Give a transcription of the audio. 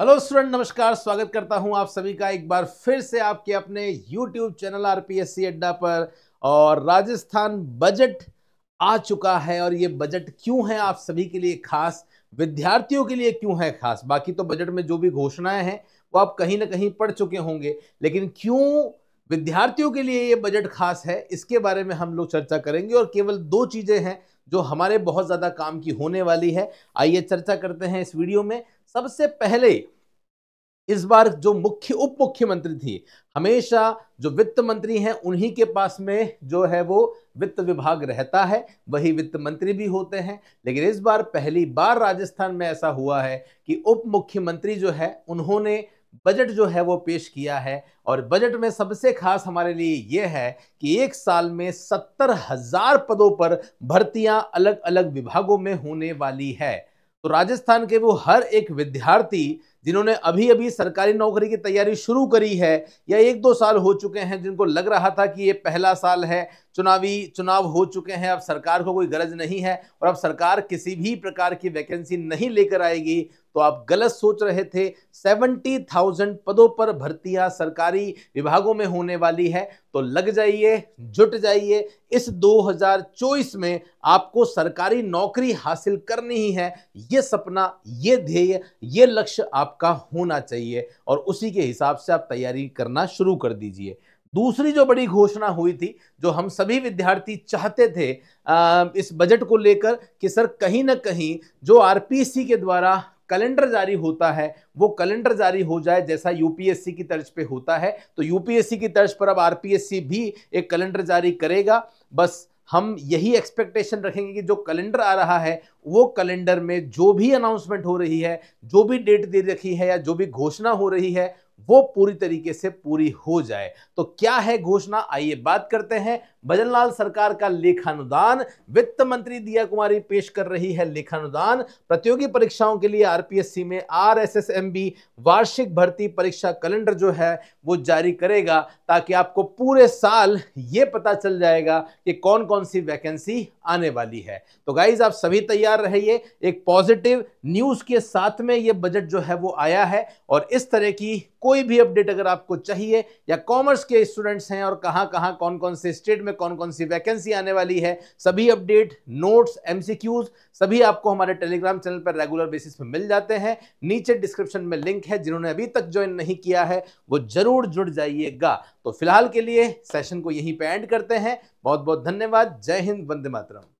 hello student नमस्कार स्वागत करता हूं आप सभी का एक बार फिर से आपके अपने यूट्यूब चैनल आरपीएससी अड्डा पर और राजस्थान बजट आ चुका है और ये बजट क्यों है आप सभी के लिए खास विद्यार्थियों के लिए क्यों है खास बाकी तो बजट में जो भी घोषणाएं हैं वो आप कहीं ना कहीं पढ़ चुके होंगे लेकिन क्यों विद्यार्थियों के लिए ये बजट खास है इसके बारे में हम लोग चर्चा करेंगे और केवल दो चीज़ें हैं जो हमारे बहुत ज़्यादा काम की होने वाली है आइए चर्चा करते हैं इस वीडियो में सबसे पहले इस बार जो मुख्य उप मुख्यमंत्री थी हमेशा जो वित्त मंत्री हैं उन्हीं के पास में जो है वो वित्त विभाग रहता है वही वित्त मंत्री भी होते हैं लेकिन इस बार पहली बार राजस्थान में ऐसा हुआ है कि उप मुख्यमंत्री जो है उन्होंने बजट जो है वो पेश किया है और बजट में सबसे खास हमारे लिए ये है कि एक साल में सत्तर हजार पदों पर भर्तियां अलग अलग विभागों में होने वाली है तो राजस्थान के वो हर एक विद्यार्थी जिन्होंने अभी अभी सरकारी नौकरी की तैयारी शुरू करी है या एक दो साल हो चुके हैं जिनको लग रहा था कि ये पहला साल है चुनावी चुनाव हो चुके हैं अब सरकार को कोई गरज नहीं है और अब सरकार किसी भी प्रकार की वैकेंसी नहीं लेकर आएगी तो आप गलत सोच रहे थे सेवेंटी थाउजेंड पदों पर भर्तियां सरकारी विभागों में होने वाली है तो लग जाइए जुट जाइए इस 2024 में आपको सरकारी नौकरी हासिल करनी ही है ये सपना ये ध्येय ये लक्ष्य आपका होना चाहिए और उसी के हिसाब से आप तैयारी करना शुरू कर दीजिए दूसरी जो बड़ी घोषणा हुई थी जो हम सभी विद्यार्थी चाहते थे आ, इस बजट को लेकर कि सर कहीं ना कहीं जो आरपीसी के द्वारा कैलेंडर जारी होता है वो कैलेंडर जारी हो जाए जैसा यूपीएससी की तर्ज पे होता है तो यूपीएससी की तर्ज पर अब आरपीएससी भी एक कैलेंडर जारी करेगा बस हम यही एक्सपेक्टेशन रखेंगे कि जो कैलेंडर आ रहा है वो कैलेंडर में जो भी अनाउंसमेंट हो रही है जो भी डेट दे रखी है या जो भी घोषणा हो रही है वो पूरी तरीके से पूरी हो जाए तो क्या है घोषणा आइए बात करते हैं भजनलाल सरकार का लेखानुदान वित्त मंत्री दिया कुमारी पेश कर रही है लेखानुदान प्रतियोगी परीक्षाओं के लिए आरपीएससी में आरएसएसएमबी वार्षिक भर्ती परीक्षा कैलेंडर जो है वो जारी करेगा ताकि आपको पूरे साल ये पता चल जाएगा कि कौन कौन सी वैकेंसी आने वाली है तो गाइज आप सभी तैयार रहिए एक पॉजिटिव न्यूज़ के साथ में ये बजट जो है वो आया है और इस तरह की कोई भी अपडेट अगर आपको चाहिए या कॉमर्स के स्टूडेंट्स हैं और कहाँ कहाँ कौन कौन से स्टेट में कौन कौन सी वैकेंसी आने वाली है सभी अपडेट नोट्स एमसीक्यूज सभी आपको हमारे टेलीग्राम चैनल पर रेगुलर बेसिस पर मिल जाते हैं नीचे डिस्क्रिप्शन में लिंक है जिन्होंने अभी तक ज्वाइन नहीं किया है वो जरूर जुड़ जाइएगा तो फिलहाल के लिए सेशन को यहीं पे एंड करते हैं बहुत बहुत धन्यवाद जय हिंद वंदे मातरम